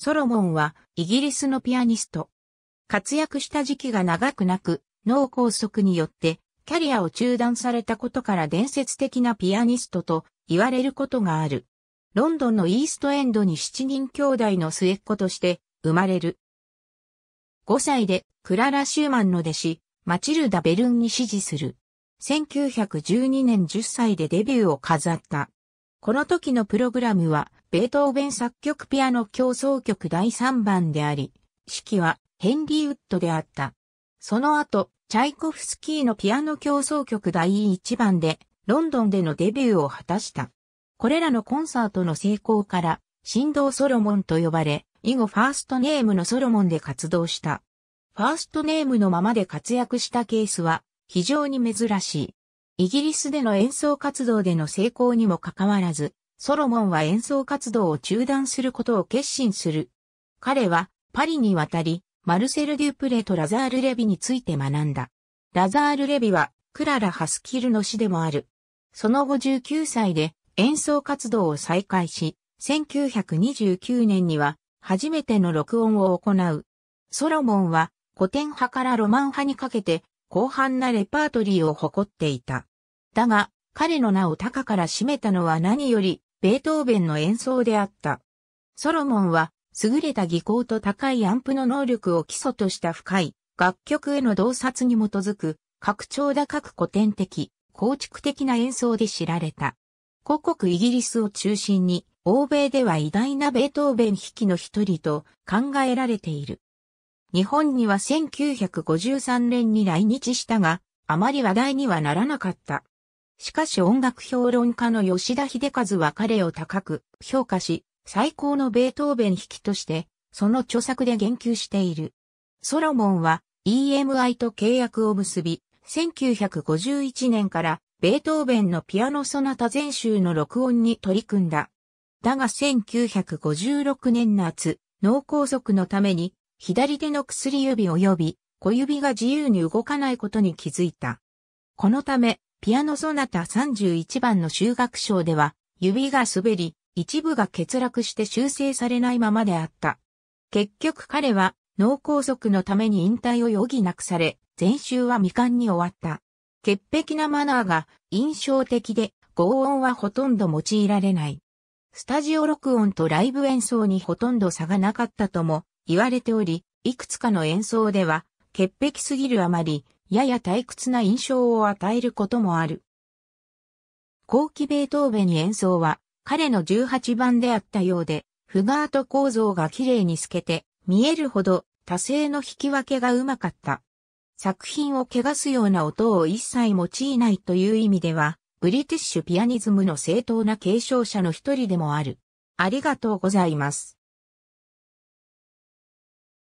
ソロモンはイギリスのピアニスト。活躍した時期が長くなく、脳梗塞によってキャリアを中断されたことから伝説的なピアニストと言われることがある。ロンドンのイーストエンドに7人兄弟の末っ子として生まれる。5歳でクララ・シューマンの弟子、マチルダ・ベルンに支持する。1912年10歳でデビューを飾った。この時のプログラムはベートーベン作曲ピアノ競争曲第3番であり、指揮はヘンリー・ウッドであった。その後、チャイコフスキーのピアノ競争曲第1番で、ロンドンでのデビューを果たした。これらのコンサートの成功から、振動ソロモンと呼ばれ、以後ファーストネームのソロモンで活動した。ファーストネームのままで活躍したケースは、非常に珍しい。イギリスでの演奏活動での成功にもかかわらず、ソロモンは演奏活動を中断することを決心する。彼はパリに渡り、マルセル・デュプレとラザール・レビについて学んだ。ラザール・レビはクララ・ハスキルの死でもある。その後19歳で演奏活動を再開し、1929年には初めての録音を行う。ソロモンは古典派からロマン派にかけて広範なレパートリーを誇っていた。だが、彼の名を高から占めたのは何よりベートーベンの演奏であった。ソロモンは、優れた技巧と高いアンプの能力を基礎とした深い、楽曲への洞察に基づく、拡張高く古典的、構築的な演奏で知られた。広国イギリスを中心に、欧米では偉大なベートーベン引きの一人と考えられている。日本には1953年に来日したが、あまり話題にはならなかった。しかし音楽評論家の吉田秀和は彼を高く評価し、最高のベートーベン弾きとして、その著作で言及している。ソロモンは EMI と契約を結び、1951年からベートーベンのピアノソナタ全集の録音に取り組んだ。だが1956年夏、脳梗塞のために左手の薬指及び小指が自由に動かないことに気づいた。このため、ピアノソナタ31番の修学章では、指が滑り、一部が欠落して修正されないままであった。結局彼は脳梗塞のために引退を余儀なくされ、全集は未完に終わった。潔癖なマナーが印象的で、合音はほとんど用いられない。スタジオ録音とライブ演奏にほとんど差がなかったとも言われており、いくつかの演奏では、潔癖すぎるあまり、やや退屈な印象を与えることもある。後期ベートーベン演奏は彼の18番であったようで、フガート構造が綺麗に透けて見えるほど多声の引き分けがうまかった。作品を汚すような音を一切用いないという意味では、ブリティッシュピアニズムの正当な継承者の一人でもある。ありがとうございます。